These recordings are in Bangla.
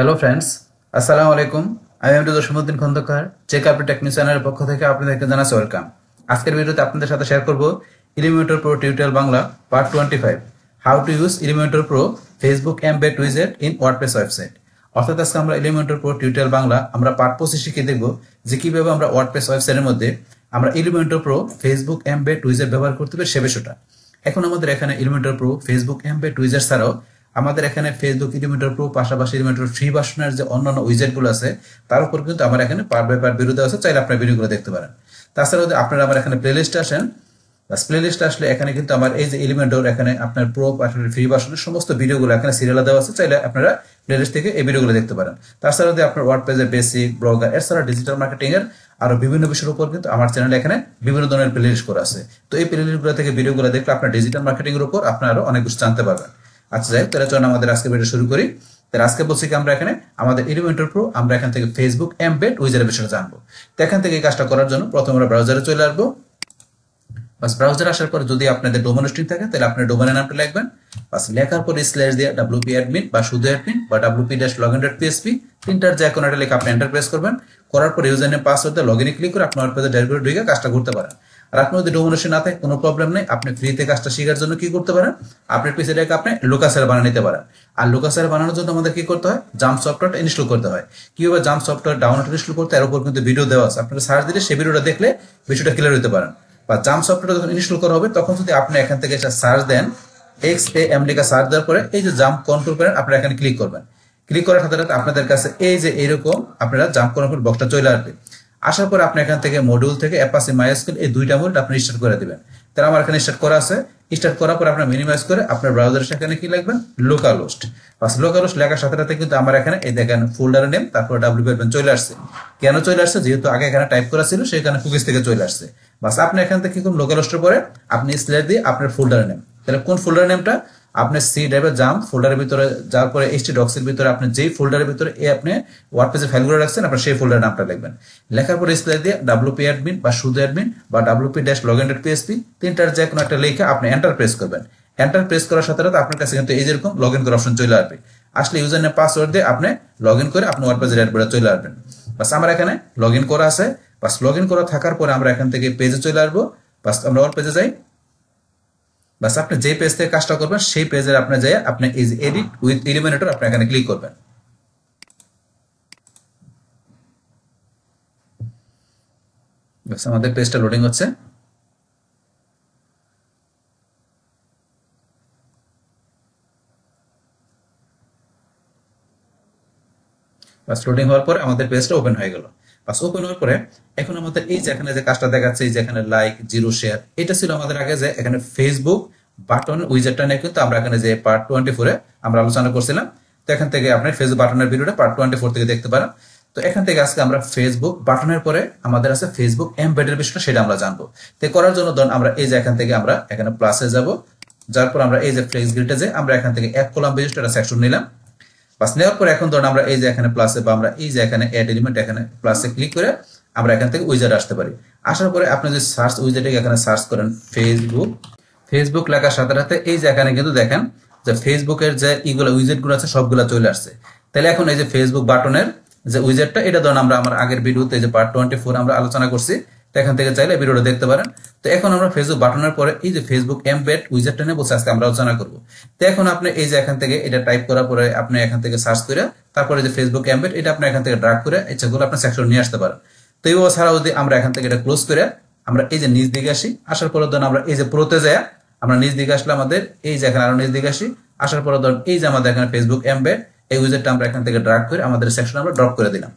হ্যালো ফ্রেন্ডস আসসালামু আলাইকুম আমি আমি Jasimuddin Khandakar check update technique পক্ষ থেকে আপনাদেরকে জানাচ্ছি ওয়েলকাম আজকের ভিডিওতে আপনাদের সাথে শেয়ার করব Elementor pro tutorial Bangla part twenty five how to use Elementor pro Facebook embed উইজেট ইন ওয়ার্ডপ্রেস ওয়েবসাইট অর্থাৎ আজকে আমরা ইলিমিনেটর প্রো টিউটোরিয়াল বাংলা আমরা পার্ট পোস্টে শিখে দেখব যে কিভাবে আমরা ওয়ার্ডপ্রেস ওয়েবসাইটের মধ্যে আমরা ইলিমিনেটর প্রো ফেসবুক এমবেড উইজেট ব্যবহার করতে পারি সে বিষয়টা এখন আমাদের এখানে ইলিমিনেটর প্রো ফেসবুক এমবেড উইজেট ছাড়াও আমাদের এখানে ফেসবুক ইলিমিটার প্রো পাশাপাশি ইলিমিটার ফ্রি ভার্সনের যে অন্যান্য উইজেটগুলো আছে তার উপর কিন্তু আমার এখানে পার বাই পার বিরুদ্ধে আছে চাইলে আপনার ভিডিওগুলো দেখতে পারেন তাছাড়া যদি আপনারা আমার এখানে প্লেলিস্ট আসেন প্লেলিস্ট আসলে এখানে কিন্তু আমার এই যে এলিমেন্টর এখানে আপনার প্রো আপনার ফ্রি ভার্সনের সমস্ত ভিডিওগুলো এখানে সিরিয়াল দেওয়া আছে চাইলে আপনারা প্লেলিস্ট থেকে এই ভিডিওগুলো দেখতে পারেন তাছাড়া যদি আপনার ওয়ার্ড পেজের বেসিক ব্লগার এছাড়া ডিজিটাল মার্কেটিং এর আরো বিভিন্ন বিষয়ের উপর কিন্তু আমার চ্যানেলে এখানে বিভিন্ন ধরনের প্লেলিস্ট করা আছে তো এই প্লেলিস্টগুলো থেকে ভিডিওগুলো দেখলে আপনার ডিজিটাল মার্কেটিং এর উপর আরো অনেক কিছু জানতে পারবেন আচ্ছা যাই তাহলে চলুন আমাদের আজকে ভিডিও শুরু করি তাহলে আজকে বলছি কি আমরা এখানে আমাদের এলিমেন্টর প্রো আমরা এখান থেকে ফেসবুক এমবেড উইজারের বিষয়ে জানবো তো এখান থেকে এই কাজটা করার জন্য প্রথমে আমরা ব্রাউজারে চলে আসবো বাস ব্রাউজার আসার পরে যদি আপনাদের ডোমেন হোস্টিং থাকে তাহলে আপনার ডোমেনের নামটা লিখবেন বাস লেখার পরে স্ল্যাশ দিয়ে ডাব্লিউপি অ্যাডমিন বা শুধু অ্যাডমিন বা WP dash login dot PHP তিনটার যে কোনো একটা লেখা আপনি এন্টার প্রেস করবেন করার পর ইউজার নেম পাসওয়ার্ড দিয়ে লগ ইনে ক্লিক করে আপনার পেজে ড্যাশবোর্ড ঢুকে কাজটা করতে পারেন আর আপনি যদি ডোমিনেশন না থাকে কোনো প্রবলেম নেই আপনি ফ্রিতে কাজটা শেখার জন্য কি করতে পারেন আপনার পিসিটাকে আপনি লোকাসার বানিয়ে নিতে পারেন আর লোকাসার বানানোর জন্য আমাদের কি করতে হয় জাম্প সফটওয়্যারটা ইনস্টল করতে হয় কিভাবে জাম্প সফটওয়্যার ডাউনলোড ইনস্টল করতে এর উপর কিন্তু ভিডিও দেওয়া আছে আপনারা সার্চ দিলে সেই ভিডিওটা দেখলে বিষয়টা ক্লিয়ার হতে পারেন বা জাম্প সফটওয়্যার যখন ইনস্টল করা হবে তখন যদি আপনি এখান থেকে সার্চ দেন এক্স এ এম সার্চ দেওয়ার পরে এই যে জাম্প কন্ট্রোল করেন আপনি এখানে ক্লিক করবেন ক্লিক করার সাথে আপনাদের কাছে এই যে এরকম আপনারা জাম্প করার বক্সটা চলে আসবে আসার পর আপনি এখান থেকে মডিউল থেকে অ্যাপাসি মাইস্কুল এই দুইটা মডিউল আপনি স্টার্ট করে দেবেন তাহলে আমার এখানে স্টার্ট করা আছে স্টার্ট করার পর আপনার মিনিমাইজ করে আপনার ব্রাউজার সেখানে কি লাগবেন লোকালোস্ট বাস লোকালোস্ট লেখার সাথে সাথে কিন্তু আমার এখানে এই দেখেন ফোল্ডার নেম তারপর ডাব্লিউ পেলবেন চলে আসছে কেন চলে আসছে যেহেতু আগে এখানে টাইপ করা ছিল সেখানে কুকিজ থেকে চলে আসছে বাস আপনি এখান থেকে কোন লোকালোস্টের পরে আপনি স্লেট দিয়ে আপনার ফোল্ডার নেম তাহলে কোন ফোল্ডার নেমটা আপনি সি ড্রাইভে যান ফোল্ডারের ভিতরে যাওয়ার পরে এইচটি ডক্সের ভিতরে আপনি যেই ফোল্ডারের ভিতরে এ আপনি ওয়ার্ডপ্রেসে ফাইল করে রাখছেন আপনার সেই ফোল্ডার নামটা লিখবেন লেখার পরে স্পেস দিয়ে ডাব্লুপি অ্যাডমিন বা সুদ অ্যাডমিন বা WP dash log dot PHP তিনটার যে কোনো একটা লিখে আপনি এন্টার প্রেস করবেন এন্টার প্রেস করার সাথে সাথে আপনার কাছে কিন্তু এই যেরকম লগ ইন করার অপশন চলে আসবে আসলে ইউজার নেম পাসওয়ার্ড দিয়ে আপনি লগ ইন করে আপনি ওয়ার্ডপ্রেসের অ্যাডবোর্ডে চলে আসবেন বাস আমরা এখানে লগ ইন করা আছে বাস লগ ইন করা থাকার পরে আমরা এখান থেকে পেজে চলে আসবো বাস আমরা ওয়ার্ড পেজে যাই বাস আপনি যে পেজ থেকে কাজটা করবেন সেই পেজের আপনি যে আপনি ইজ এডিট উইথ ইলিমিনেটর আপনি এখানে ক্লিক করবেন বাস আমাদের পেজটা লোডিং হচ্ছে বাস লোডিং হওয়ার পর আমাদের পেজটা ওপেন হয়ে গেল ওপেন হওয়ার পরে এখন আমাদের এই যেখানে যে কাজটা দেখাচ্ছে এই যেখানে লাইক জিরো শেয়ার এটা ছিল আমাদের আগে যে এখানে ফেসবুক বাটন উইজেটটা নিয়ে কিন্তু আমরা এখানে যে পার্ট টোয়েন্টি ফোরে আমরা আলোচনা করছিলাম তো এখান থেকে আপনার ফেসবুক বাটনের ভিডিওটা পার্ট টোয়েন্টি ফোর থেকে দেখতে পারেন তো এখান থেকে আজকে আমরা ফেসবুক বাটনের পরে আমাদের আছে ফেসবুক এমবেডের বিষয়টা সেটা আমরা জানবো তো করার জন্য ধরুন আমরা এই যে এখান থেকে আমরা এখানে প্লাসে যাব যার পর আমরা এই যে ফ্লেক্স গ্রিডে যে আমরা এখান থেকে এক কলাম বিশিষ্ট একটা সেকশন নিলাম প্লাস নেওয়ার পর এখন ধরুন আমরা এই যে এখানে প্লাসে বা আমরা এই যে এখানে অ্যাড এলিমেন্ট এখানে প্লাসে ক্লিক করে আমরা এখান থেকে উইজার আসতে পারি আসার পরে আপনি যদি সার্চ উইজারটাকে এখানে সার্চ করেন ফেসবুক ফেসবুক লেখার সাথে সাথে এই যে এখানে কিন্তু দেখেন যে ফেসবুকের যে ইগুলো গুলো আছে সবগুলো চলে আসছে তাহলে এখন এই যে ফেসবুক বাটনের যে উইজেটটা এটা ধরুন আমরা আমার আগের ভিডিওতে যে পার্ট টোয়েন্টি ফোর আমরা আলোচনা করছি এখান থেকে চাইলে ভিডিওটা দেখতে পারেন তো এখন আমরা ফেসবুক বাটনের পরে এই যে ফেসবুক এমবেড উইজেটটা বসে আজকে আমরা আলোচনা করবো তো এখন আপনি এই যে এখান থেকে এটা টাইপ করার পরে আপনি এখান থেকে সার্চ করে তারপরে যে ফেসবুক এমবেড এটা আপনি এখান থেকে ড্রাগ করে ইচ্ছাগুলো আপনার সেকশন নিয়ে আসতে পারেন তো এইভাবে ছাড়াও যদি আমরা এখান থেকে এটা ক্লোজ করে আমরা এই যে নিজ দিকে আসি আসার পরে ধরুন আমরা এই যে প্রোতে যাই আমরা নিজ দিকে আসলে আমাদের এই যে এখানে আরো নিজ দিকে আসি আসার পরে ধরুন এই যে আমাদের এখানে ফেসবুক এমবেড এই উইজেটটা আমরা এখান থেকে ড্রাগ করে আমাদের সেকশন আমরা ড্রপ করে দিলাম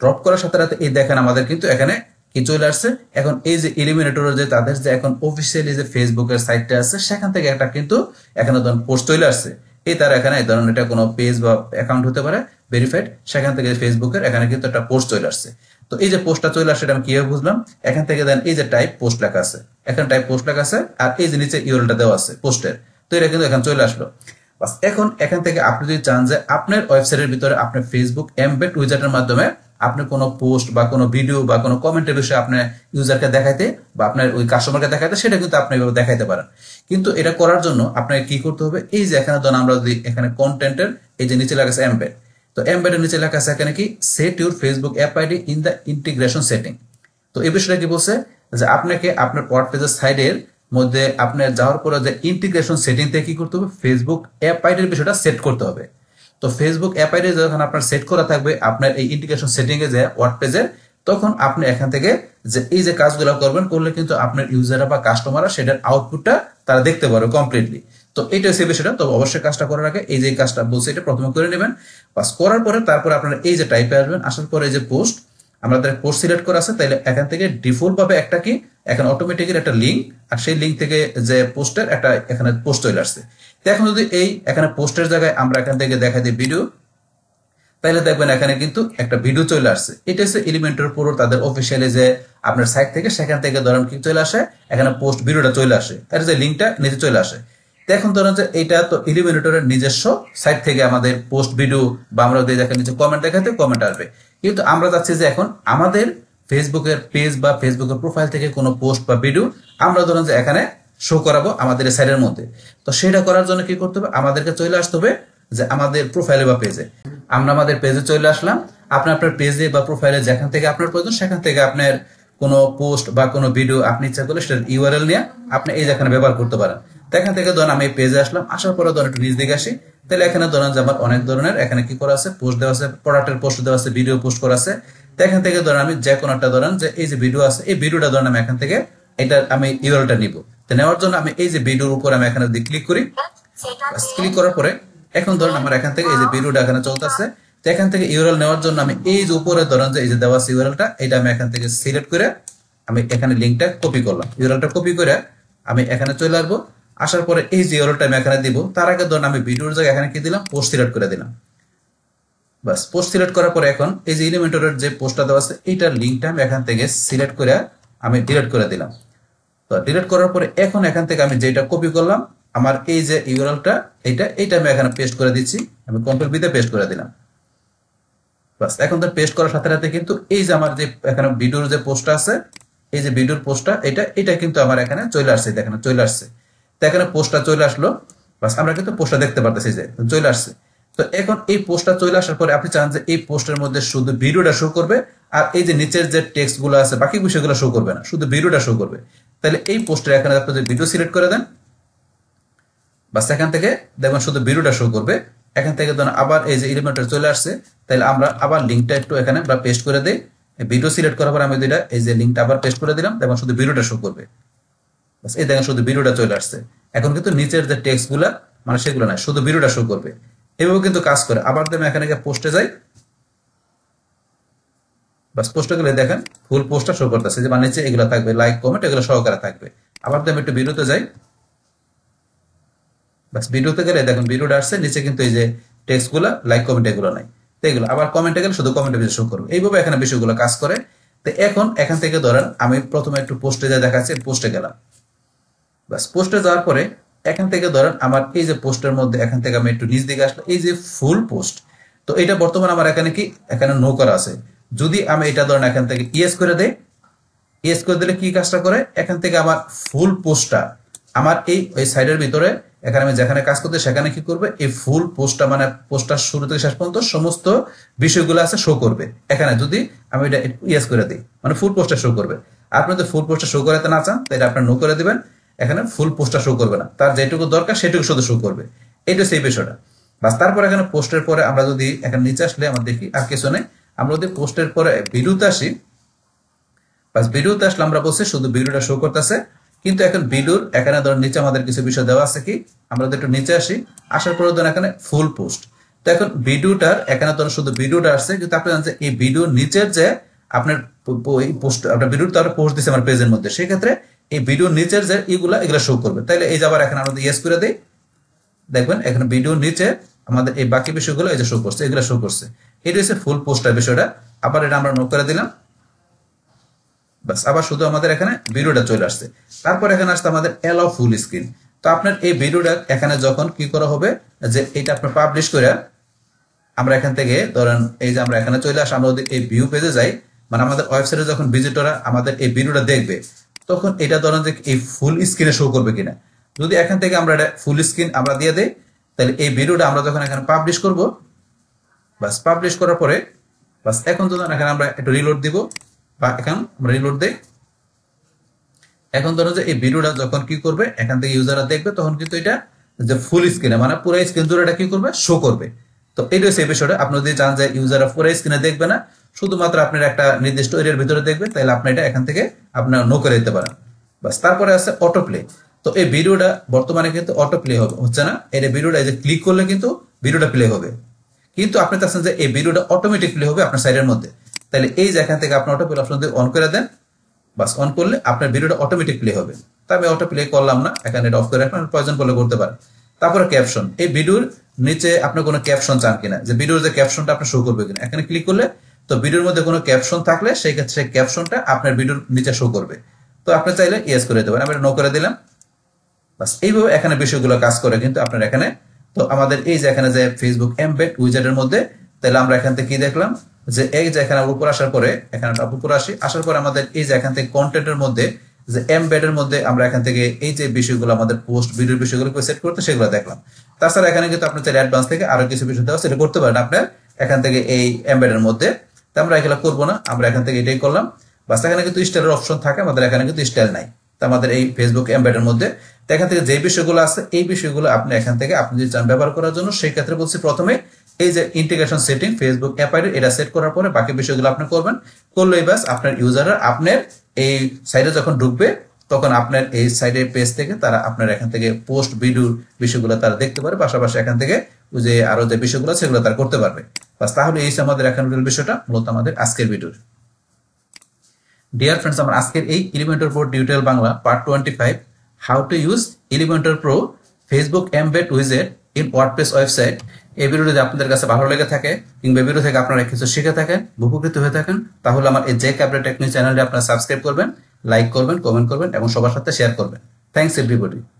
ড্রপ করার সাথে সাথে এই দেখেন আমাদের কিন্তু এখানে কি চলে আসছে এখন এই যে এলিমিনেটরের যে তাদের যে এখন অফিসিয়ালি যে ফেসবুকের সাইটটা আছে সেখান থেকে একটা কিন্তু এখানে ধরুন পোস্ট চলে আসছে এই তারা এখানে এই ধরনের এটা কোনো পেজ বা অ্যাকাউন্ট হতে পারে ভেরিফাইড সেখান থেকে ফেসবুকের এখানে কিন্তু একটা পোস্ট চলে আসছে তো এই যে পোস্টটা চলে আসছে এটা আমি কিভাবে বুঝলাম এখান থেকে দেন এই যে টাইপ পোস্ট লেখা আছে এখানে টাইপ পোস্ট লেখা আছে আর এই যে নিচে ইউরলটা দেওয়া আছে পোস্টের তো এটা কিন্তু এখানে চলে আসলো এখন এখান থেকে আপনি যদি চান যে আপনার ওয়েবসাইটের ভিতরে আপনার ফেসবুক এমবেড উইজার্টের মাধ্যমে আপনি কোনো পোস্ট বা কোনো ভিডিও বা কোনো কমেন্টের বিষয়ে আপনার ইউজারকে দেখাইতে বা আপনার ওই কাস্টমারকে দেখাইতে সেটা কিন্তু আপনি এভাবে দেখাইতে পারেন কিন্তু এটা করার জন্য আপনাকে কি করতে হবে এই যে এখানে ধরুন আমরা যদি এখানে কন্টেন্টের এই যে নিচে লাগাছে এমবেড তো এমবেড এর নিচে লেখা আছে এখানে কি set your Facebook app ID in the integration setting তো এই বিষয়টা কি বলছে যে আপনাকে আপনার ওয়ার্ড পেজের সাইডের মধ্যে আপনার যাওয়ার পরে যে ইন্টিগ্রেশন সেটিংতে কি করতে হবে ফেসবুক অ্যাপ আইডির বিষয়টা সেট করতে হবে তো ফেসবুক অ্যাপ আইডি যখন আপনার সেট করা থাকবে আপনার এই ইন্টিগ্রেশন সেটিং এ যে ওয়ার্ড পেজের তখন আপনি এখান থেকে যে এই যে কাজগুলো করবেন করলে কিন্তু আপনার ইউজাররা বা কাস্টমাররা সেটার আউটপুটটা তারা দেখতে পারবে কমপ্লিটলি তো এটা হচ্ছে বিষয়টা তো অবশ্যই কাজটা করার আগে এই যে কাজটা বলছে এটা প্রথমে করে নেবেন পাস করার পরে তারপর আপনারা এই যে টাইপে আসবেন আসার পরে এই যে পোস্ট আমরা পোস্ট সিলেক্ট করা আছে তাইলে এখান থেকে ডিফল্ট ভাবে একটা কি এখন অটোমেটিকের একটা লিঙ্ক আর সেই লিঙ্ক থেকে যে পোস্টের একটা এখানে পোস্ট চলে আসছে এখন যদি এই এখানে পোস্টের জায়গায় আমরা এখান থেকে দেখা দিই ভিডিও তাহলে দেখবেন এখানে কিন্তু একটা ভিডিও চলে আসছে এটা হচ্ছে এলিমেন্টের পুরো তাদের অফিসিয়ালি যে আপনার সাইট থেকে সেখান থেকে ধরেন কি চলে আসে এখানে পোস্ট ভিডিওটা চলে আসে তার যে লিঙ্কটা নিজে চলে আসে এখন ধরেন যে এটা তো ইলিমিনেটরের নিজস্ব সাইট থেকে আমাদের পোস্ট ভিডিও বা আমরা দেখেন কমেন্ট দেখাতে কমেন্ট আসবে কিন্তু আমরা চাচ্ছি যে এখন আমাদের ফেসবুকের পেজ বা ফেসবুকের প্রোফাইল থেকে কোনো পোস্ট বা ভিডিও আমরা ধরেন যে এখানে শো করাবো আমাদের সাইডের মধ্যে তো সেটা করার জন্য কি করতে হবে আমাদেরকে চলে আসতে হবে যে আমাদের প্রোফাইলে বা পেজে আমরা আমাদের পেজে চলে আসলাম আপনার আপনার পেজে বা প্রোফাইলে যেখান থেকে আপনার প্রয়োজন সেখান থেকে আপনার কোনো পোস্ট বা কোনো ভিডিও আপনি ইচ্ছা করলে সেটার ইউআরএল নিয়ে আপনি এই যেখানে ব্যবহার করতে পারেন এখান থেকে ধরেন আমি পেজে আসলাম আসার পরে ধরেন একটু নিজ দিকে আসি তাহলে এখানে ধরেন যে আমার অনেক ধরনের এখানে কি করা আছে পোস্ট দেওয়া আছে প্রোডাক্টের পোস্ট দেওয়া আছে ভিডিও পোস্ট করা আছে এখান থেকে ধরেন আমি যে কোনো একটা ধরেন যে এই যে ভিডিও আছে এই ভিডিওটা ধরেন আমি এখান থেকে এটা আমি ইউরলটা নিব তো নেওয়ার জন্য আমি এই যে ভিডিওর উপর আমি এখানে ক্লিক করি ক্লিক করার পরে এখন ধরেন আমার এখান থেকে এই যে ভিডিওটা এখানে চলতেছে তো এখান থেকে ইউরল নেওয়ার জন্য আমি এই যে উপরে ধরেন যে এই যে দেওয়া আছে ইউরলটা এটা আমি এখান থেকে সিলেক্ট করে আমি এখানে লিঙ্কটা কপি করলাম ইউরলটা কপি করে আমি এখানে চলে আসবো আসার পরে এই যে ইউরলটা আমি এখানে দিব তার আগে ধরেন আমি ভিডিওর জায়গায় এখানে কি দিলাম পোস্ট সিলেক্ট করে দিলাম বাস পোস্ট সিলেক্ট করার পরে এখন এই যে এলিমেন্টরের যে পোস্টটা দেওয়া আছে এইটার লিঙ্কটা আমি এখান থেকে সিলেক্ট করে আমি ডিলিট করে দিলাম তো ডিলিট করার পরে এখন এখান থেকে আমি যেটা কপি করলাম আমার এই যে ইউআরএলটা এইটা এইটা আমি এখানে পেস্ট করে দিচ্ছি আমি কন্ট্রোল বিতে পেস্ট করে দিলাম বাস এখন তো পেস্ট করার সাথে সাথে কিন্তু এই যে আমার যে এখানে ভিডিওর যে পোস্টটা আছে এই যে ভিডিওর পোস্টটা এটা এটা কিন্তু আমার এখানে চলে আসছে এখানে চলে আসছে তো এখানে পোস্টটা চলে আসলো বাস আমরা কিন্তু পোস্টটা দেখতে পারতেছি যে চলে আসছে তো এখন এই পোস্টটা চলে আসার পরে আপনি চান যে এই পোস্টের মধ্যে শুধু ভিডিওটা শো করবে আর এই যে নিচের যে টেক্সট গুলো আছে বাকি বিষয়গুলো শো করবে না শুধু ভিডিওটা শো করবে তাহলে এই পোস্টের এখানে আপনি যদি ভিডিও সিলেক্ট করে দেন বা সেখান থেকে দেখবেন শুধু ভিডিওটা শো করবে এখান থেকে ধরুন আবার এই যে এলিমেন্টটা চলে আসছে তাহলে আমরা আবার লিঙ্কটা একটু এখানে আমরা পেস্ট করে দিই ভিডিও সিলেক্ট করার পর আমি দুইটা এই যে লিঙ্কটা আবার পেস্ট করে দিলাম দেখবেন শুধু ভিডিওটা শো করবে এই দেখেন শুধু ভিডিওটা চলে আসছে এখন কিন্তু নিচের যে টেক্সট টেক্সটগুলা মানে সেগুলো না শুধু ভিডিওটা শো করবে এভাবে কিন্তু কাজ করে আবার দেন এখানে গিয়ে পোস্টে যাই বাস পোস্টে গেলে দেখেন ফুল পোস্টটা শো করতেছে যে মানে নিচে এগুলো থাকবে লাইক কমেন্ট এগুলো সহকারে থাকবে আবার দেন একটু ভিডিওতে যাই বাস ভিডিওতে গেলে দেখেন ভিডিওটা আসছে নিচে কিন্তু এই যে টেক্সটগুলো লাইক কমেন্ট এগুলো নাই তো এগুলো আবার কমেন্টে গেলে শুধু কমেন্টে বেশি শো করবে এইভাবে এখানে বিষয়গুলো কাজ করে তো এখন এখান থেকে ধরেন আমি প্রথমে একটু পোস্টে যা দেখাচ্ছি পোস্টে গেলাম বাস পোস্টে যাওয়ার পরে এখান থেকে ধরেন আমার এই যে পোস্টের মধ্যে এখান থেকে আমি একটু নিচ দিকে আসলাম এই যে ফুল পোস্ট তো এটা বর্তমানে আমার এখানে কি এখানে নো করা আছে যদি আমি এটা ধরেন এখান থেকে ইয়েস করে দেই ইয়েস করে দিলে কি কাজটা করে এখান থেকে আমার ফুল পোস্টটা আমার এই ওই সাইডের ভিতরে এখানে আমি যেখানে কাজ করতে সেখানে কি করবে এই ফুল পোস্টটা মানে পোস্টটা শুরু থেকে শেষ পর্যন্ত সমস্ত বিষয়গুলো আছে শো করবে এখানে যদি আমি এটা ইয়েস করে দিই মানে ফুল পোস্টটা শো করবে আপনি যদি ফুল পোস্টটা শো করাতে না চান তাই আপনার নো করে দিবেন এখানে ফুল পোস্টটা শো করবে না তার যেটুকু দরকার সেটুকু শুধু শো করবে এটা সেই বিষয়টা বাস তারপর এখানে পোস্টের পরে আমরা যদি এখানে নিচে আসলে আমরা দেখি আর কিছু নেই আমরা যদি পোস্টের পরে ভিডিওতে আসি বাস ভিডিওতে আসলে আমরা বলছি শুধু বিরুটা শো করতেছে কিন্তু এখন বিলুর এখানে ধরেন নিচে আমাদের কিছু বিষয় দেওয়া আছে কি আমরা একটু নিচে আসি আসার পরে ধরেন এখানে ফুল পোস্ট তো এখন ভিডিওটার এখানে ধরেন শুধু ভিডিওটা আসছে কিন্তু আপনি জানেন যে এই ভিডিওর নিচের যে আপনার পোস্ট আপনার ভিডিওর তো পোস্ট দিচ্ছে আমার পেজের মধ্যে সেক্ষেত্রে এই ভিডিওর নিচের যে ইগুলা এগুলা শো করবে তাহলে এই যাবার এখানে আমাদের ইয়েস করে দিই দেখবেন এখানে ভিডিওর নিচে আমাদের এই বাকি বিষয়গুলো এই যে শো করছে এগুলা শো করছে এটা হচ্ছে ফুল পোস্টার বিষয়টা আবার এটা আমরা নোট করে দিলাম বাস আবার শুধু আমাদের এখানে ভিডিওটা চলে আসছে তারপর এখানে আসছে আমাদের ফুল স্ক্রিন তো আপনার এই ভিডিওটা এখানে যখন কি করা হবে যে এটা আপনার পাবলিশ করে আমরা এখান থেকে ধরেন এই যে আমরা এখানে চলে আসি আমরা এই ভিউ পেজে যাই মানে আমাদের ওয়েবসাইটে যখন ভিজিটররা আমাদের এই ভিডিওটা দেখবে তখন এটা ধরেন যে এই ফুল স্ক্রিনে শো করবে কিনা যদি এখান থেকে আমরা এটা ফুল স্ক্রিন আমরা দিয়ে দেই তাহলে এই ভিডিওটা আমরা যখন এখানে পাবলিশ করব বাস পাবলিশ করার পরে বাস এখন যখন এখানে আমরা একটু রিলোড দিব বা এখন আমরা রিলোড দেই এখন ধরো যে এই ভিডিওটা যখন কি করবে এখান থেকে ইউজাররা দেখবে তখন কিন্তু এটা যে ফুল স্ক্রিনে মানে পুরো স্ক্রিন জুড়ে এটা কি করবে শো করবে তো এটা হচ্ছে এই বিষয়টা আপনি যদি চান যে ইউজাররা পুরো স্ক্রিনে দেখবে না শুধুমাত্র আপনার একটা নির্দিষ্ট এরিয়ার ভিতরে দেখবেন তাহলে আপনি এটা এখান থেকে আপনার নো করে দিতে পারেন বাস তারপরে আছে অটো প্লে তো এই ভিডিওটা বর্তমানে কিন্তু অটো প্লে হবে হচ্ছে না এর ভিডিওটা যে ক্লিক করলে কিন্তু ভিডিওটা প্লে হবে কিন্তু আপনি চাচ্ছেন যে এই ভিডিওটা অটোমেটিক প্লে হবে আপনার সাইডের মধ্যে তাহলে এই এখান থেকে আপনি অটো প্লে অপশন দিয়ে অন করে দেন বাস অন করলে আপনার ভিডিওটা অটোমেটিক প্লে হবে তা আমি অটো প্লে করলাম না এখানে এটা অফ করে রাখলাম প্রয়োজন বলে করতে পারেন তারপরে ক্যাপশন এই ভিডিওর নিচে আপনি কোনো ক্যাপশন চান কিনা যে ভিডিওর যে ক্যাপশনটা আপনি শো করবে কিনা এখানে ক্লিক করলে তো ভিডিওর মধ্যে কোনো ক্যাপশন থাকলে সেই ক্ষেত্রে ক্যাপশনটা আপনার ভিডিওর নিচে শো করবে তো আপনি চাইলে ইয়েস করে দেবেন আমি নো করে দিলাম বাস এইভাবে এখানে বিষয়গুলো কাজ করে কিন্তু আপনার এখানে তো আমাদের এই যে এখানে যে ফেসবুক এমবেড উইজেটের মধ্যে তাহলে আমরা এখান থেকে কি দেখলাম যে এই যে এখানে উপর আসার পরে এখানে উপর আসি আসার পরে আমাদের এই যে এখান থেকে কন্টেন্টের মধ্যে যে এর মধ্যে আমরা এখান থেকে এই যে বিষয়গুলো আমাদের পোস্ট ভিডিওর বিষয়গুলো সেট করতে সেগুলো দেখলাম তাছাড়া এখানে কিন্তু আপনি চাইলে অ্যাডভান্স থেকে আরো কিছু বিষয় দেওয়া সেটা করতে পারেন আপনার এখান থেকে এই এর মধ্যে আমরা এগুলো করবো না আমরা এখান থেকে এটাই করলাম বাস এখানে কিন্তু স্টাইলের অপশন থাকে আমাদের এখানে কিন্তু স্টাইল নাই তো আমাদের এই ফেসবুক এম্বেডের মধ্যে তো এখান থেকে যে বিষয়গুলো আছে এই বিষয়গুলো আপনি এখান থেকে আপনি যদি চান ব্যবহার করার জন্য সেই ক্ষেত্রে বলছি প্রথমে এই যে integration setting Facebook app ID এটা সেট করার পরে বাকি বিষয়গুলো আপনি করবেন করলেই বাস আপনার ইউজাররা আপনার এই সাইডে যখন ঢুকবে তখন আপনার এই সাইডের পেজ থেকে তারা আপনার এখান থেকে পোস্ট ভিডিও বিষয়গুলো তারা দেখতে পারে পাশাপাশি এখান থেকে যে আরো যে বিষয়গুলো সেগুলো তারা করতে পারবে বাস তাহলে এই আমাদের এখানকার বিষয়টা মূলত আমাদের আজকের ভিডিওর ডিয়ার ফ্রেন্ডস আমার আজকের এই Elementor pro tutorial Bangla part twenty five how to use Elementor pro Facebook embed উইজেট ইন ওয়ার্ডপ্রেস ওয়েবসাইট এই ভিডিও যদি আপনাদের কাছে ভালো লেগে থাকে কিংবা ভিডিও থেকে আপনারা কিছু শিখে থাকেন উপকৃত হয়ে থাকেন তাহলে আমার এই জেক আপডেট টেকনিক চ্যানেলটি আপনারা সাবস্ক্রাইব করবেন লাইক করবেন কমেন্ট করবেন এবং সবার সাথে শেয়ার করবেন থ্যাংকস এভরিবডি